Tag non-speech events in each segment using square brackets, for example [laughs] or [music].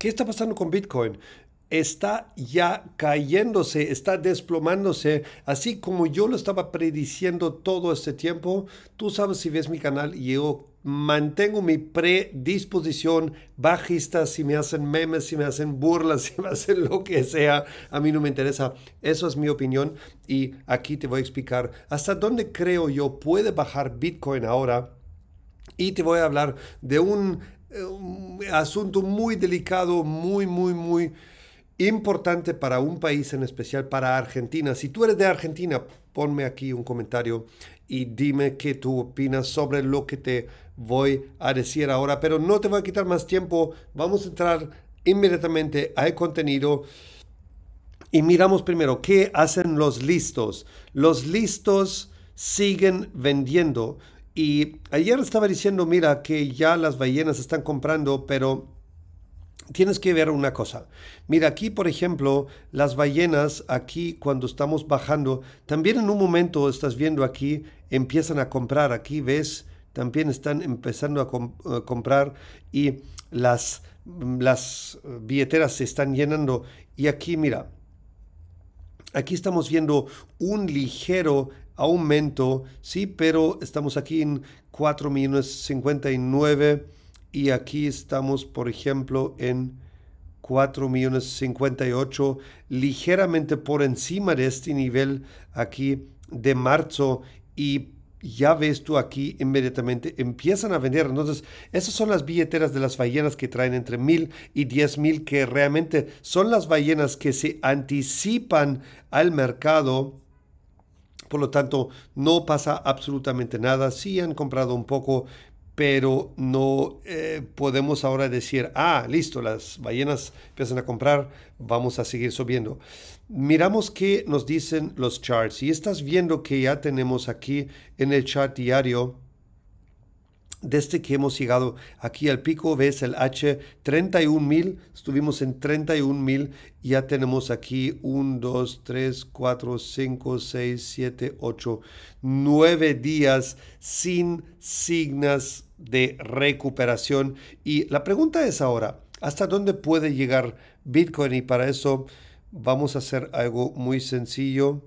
¿Qué está pasando con Bitcoin? está ya cayéndose, está desplomándose, así como yo lo estaba prediciendo todo este tiempo. Tú sabes si ves mi canal y yo mantengo mi predisposición bajista si me hacen memes, si me hacen burlas, [laughs] si me hacen lo que sea, a mí no me interesa. Eso es mi opinión y aquí te voy a explicar hasta dónde creo yo puede bajar Bitcoin ahora. Y te voy a hablar de un eh, un asunto muy delicado, muy, muy, muy importante para un país, en especial para Argentina. Si tú eres de Argentina, ponme aquí un comentario y dime qué tú opinas sobre lo que te voy a decir ahora. Pero no te voy a quitar más tiempo. Vamos a entrar inmediatamente al contenido. Y miramos primero qué hacen los listos. Los listos siguen vendiendo y ayer estaba diciendo, mira, que ya las ballenas están comprando, pero tienes que ver una cosa. Mira, aquí, por ejemplo, las ballenas, aquí cuando estamos bajando, también en un momento estás viendo aquí, empiezan a comprar. Aquí ves, también están empezando a, comprar y las, las billeteras se están llenando. Y aquí, mira, aquí estamos viendo un ligero aumento, sí, pero estamos aquí en 4 millones 59 y aquí estamos, por ejemplo, en 4 millones 58, ligeramente por encima de este nivel aquí de marzo y ya ves tú aquí inmediatamente empiezan a vender. Entonces, esas son las billeteras de las ballenas que traen entre mil y diez mil, que realmente son las ballenas que se anticipan al mercado por lo tanto, no pasa absolutamente nada. Sí han comprado un poco, pero no eh, podemos ahora decir, ah, listo, las ballenas empiezan a comprar, vamos a seguir subiendo. Miramos qué nos dicen los charts y estás viendo que ya tenemos aquí en el chart diario desde este que hemos llegado aquí al pico, ves el H 31.000, estuvimos en 31.000, ya tenemos aquí 1, 2, 3, 4, 5, 6, 7, 8, 9 días sin signos de recuperación. Y la pregunta es ahora, ¿hasta dónde puede llegar Bitcoin? Y para eso vamos a hacer algo muy sencillo.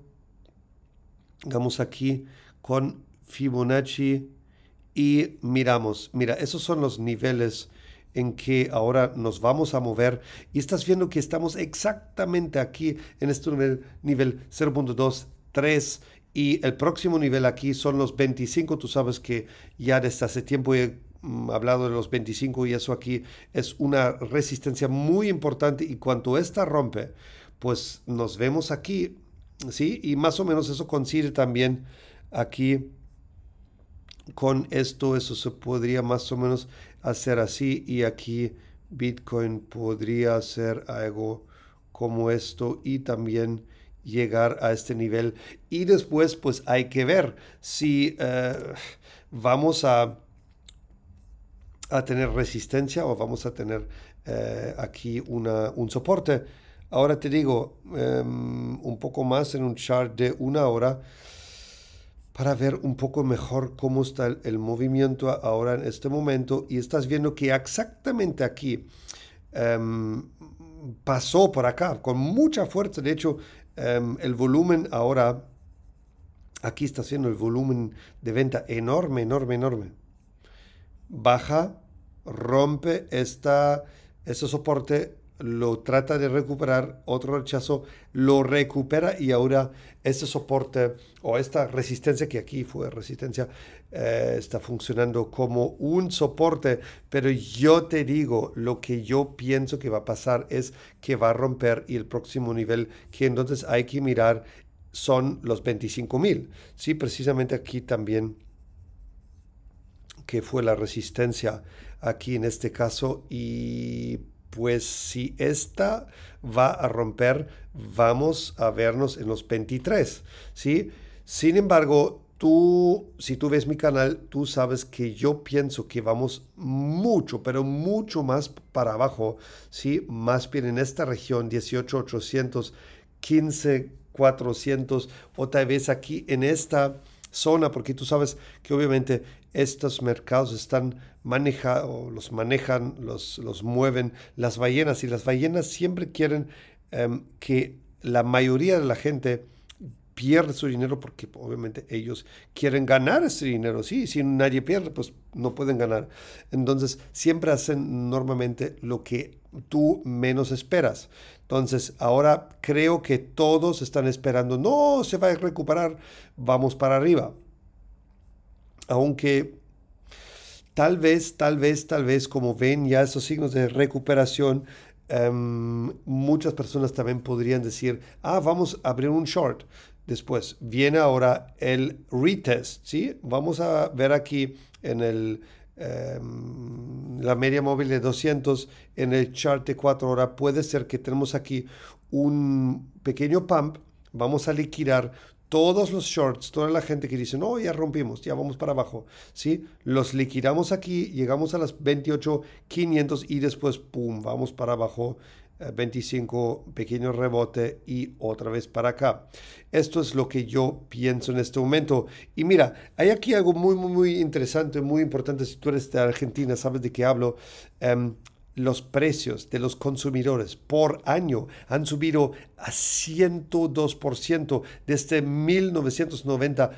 Vamos aquí con Fibonacci y miramos, mira, esos son los niveles en que ahora nos vamos a mover y estás viendo que estamos exactamente aquí en este nivel, nivel 0.23 y el próximo nivel aquí son los 25, tú sabes que ya desde hace tiempo he mm, hablado de los 25 y eso aquí es una resistencia muy importante y cuando esta rompe, pues nos vemos aquí, ¿sí? Y más o menos eso coincide también aquí con esto eso se podría más o menos hacer así y aquí Bitcoin podría hacer algo como esto y también llegar a este nivel y después pues hay que ver si eh, vamos a, a tener resistencia o vamos a tener eh, aquí un soporte ahora te digo em, un poco más en un chart de una hora para ver un poco mejor cómo está el, movimiento ahora en este momento y estás viendo que exactamente aquí em, pasó por acá con mucha fuerza. De hecho, em, el volumen ahora, aquí está siendo el volumen de venta enorme, enorme, enorme. Baja, rompe esta, este soporte lo trata de recuperar, otro rechazo, lo recupera y ahora este soporte o esta resistencia, que aquí fue resistencia, eh, está funcionando como un soporte. Pero yo te digo, lo que yo pienso que va a pasar es que va a romper y el próximo nivel que entonces hay que mirar son los mil Sí, precisamente aquí también que fue la resistencia aquí en este caso y pues si esta va a romper, vamos a vernos en los 23, ¿sí? Sin embargo, tú, si tú ves mi canal, tú sabes que yo pienso que vamos mucho, pero mucho más para abajo, ¿sí? Más bien en esta región, 18,800, 15,400, o tal vez aquí en esta zona, porque tú sabes que obviamente estos mercados están maneja, o los manejan, los, los mueven las ballenas. Y las ballenas siempre quieren em, que la mayoría de la gente pierde su dinero porque obviamente ellos quieren ganar ese dinero. Sí, si nadie pierde, pues no pueden ganar. Entonces, siempre hacen normalmente lo que tú menos esperas. Entonces, ahora creo que todos están esperando, no, se va a recuperar, vamos para arriba. Aunque Tal vez, tal vez, tal vez, como ven ya esos signos de recuperación, em, muchas personas también podrían decir, ah, vamos a abrir un short. Después viene ahora el retest, ¿sí? Vamos a ver aquí en el, em, la media móvil de 200, en el chart de 4 horas, puede ser que tenemos aquí un pequeño pump, vamos a liquidar todos los shorts, toda la gente que dice, no, ya rompimos, ya vamos para abajo, ¿sí? Los liquidamos aquí, llegamos a las 28.500 y después, ¡pum!, vamos para abajo, 25, eh, pequeño rebote y otra vez para acá. Esto es lo que yo pienso en este momento. Y mira, hay aquí algo muy, muy, muy interesante, muy importante. Si tú eres de Argentina, sabes de qué hablo. Em, los precios de los consumidores por año han subido a 102% desde 1990.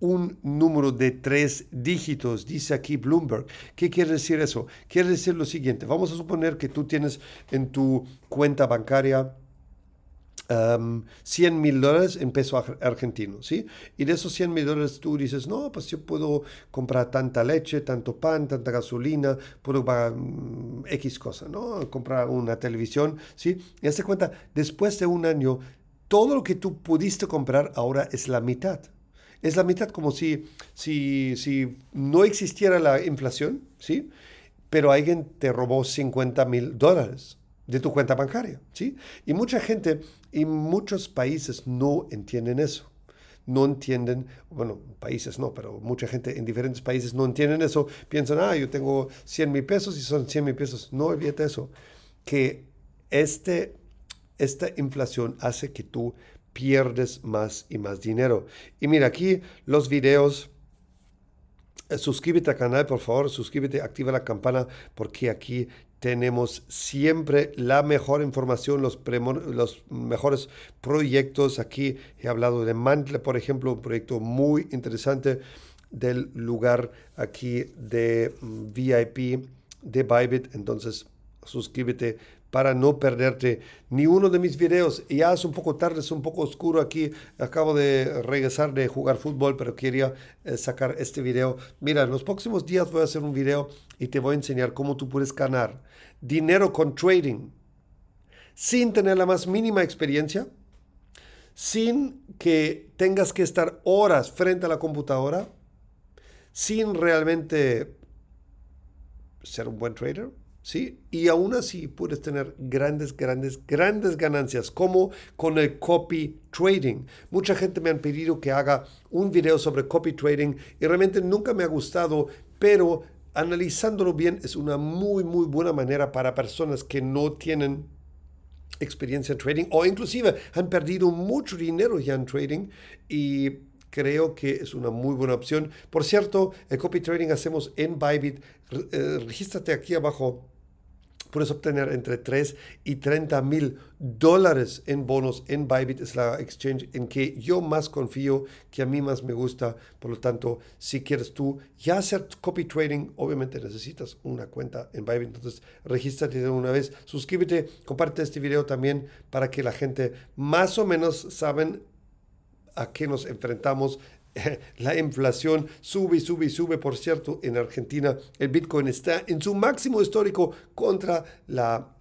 un número de tres dígitos, dice aquí Bloomberg. ¿Qué quiere decir eso? Quiere decir lo siguiente, vamos a suponer que tú tienes en tu cuenta bancaria 100 um, mil dólares en peso argentino, ¿sí? Y de esos 100 mil dólares tú dices, no, pues yo puedo comprar tanta leche, tanto pan, tanta gasolina, puedo pagar mm, X cosa, ¿no? Comprar una televisión, ¿sí? Y hace cuenta, después de un año, todo lo que tú pudiste comprar ahora es la mitad. Es la mitad como si, si, si no existiera la inflación, ¿sí? Pero alguien te robó 50 mil dólares de tu cuenta bancaria. ¿sí? Y mucha gente y muchos países no entienden eso. No entienden, bueno, países no, pero mucha gente en diferentes países no entienden eso. Piensan, ah, yo tengo 100 mil pesos y son 100 mil pesos. No evite eso. Que este, esta inflación hace que tú pierdes más y más dinero. Y mira, aquí los videos eh, suscríbete al canal, por favor, suscríbete, activa la campana, porque aquí tenemos siempre la mejor información, los, los, mejores proyectos. Aquí he hablado de Mantle, por ejemplo, un proyecto muy interesante del lugar aquí de mm, VIP de Bybit. Entonces, suscríbete para no perderte ni uno de mis videos. Ya es un poco tarde, es un poco oscuro aquí. Acabo de regresar de jugar fútbol, pero quería eh, sacar este video. Mira, en los próximos días voy a hacer un video y te voy a enseñar cómo tú puedes ganar dinero con trading sin tener la más mínima experiencia, sin que tengas que estar horas frente a la computadora, sin realmente ser un buen trader ¿sí? Y aún así puedes tener grandes, grandes, grandes ganancias, como con el copy trading. Mucha gente me ha pedido que haga un video sobre copy trading y realmente nunca me ha gustado, pero analizándolo bien es una muy, muy buena manera para personas que no tienen experiencia en trading o inclusive han perdido mucho dinero ya en trading y creo que es una muy buena opción. Por cierto, el copy trading hacemos en Bybit. Eh, regístrate aquí abajo puedes obtener entre 3 y 30 mil dólares en bonos en Bybit. Es la exchange en que yo más confío, que a mí más me gusta. Por lo tanto, si quieres tú ya hacer copy trading, obviamente necesitas una cuenta en Bybit. Entonces, regístrate de una vez, suscríbete, comparte este video también para que la gente más o menos saben a qué nos enfrentamos [laughs] la inflación sube y sube y sube. Por cierto, en Argentina el Bitcoin está en su máximo histórico contra la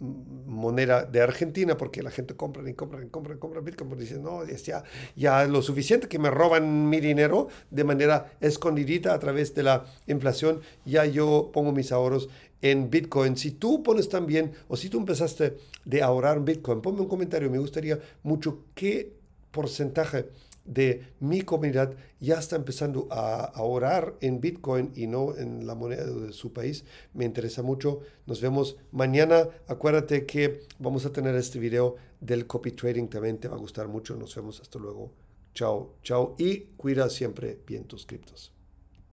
moneda de Argentina porque la gente compra y compra y compra y compra Bitcoin porque dice no ya ya lo suficiente que me roban mi dinero de manera escondidita a través de la inflación ya yo pongo mis ahorros en Bitcoin si tú pones también o si tú empezaste de ahorrar en Bitcoin ponme un comentario me gustaría mucho qué porcentaje de mi comunidad ya está empezando a, orar en Bitcoin y no en la moneda de su país. Me interesa mucho. Nos vemos mañana. Acuérdate que vamos a tener este video del copy trading también. Te va a gustar mucho. Nos vemos. Hasta luego. Chao, chao y cuida siempre bien tus criptos.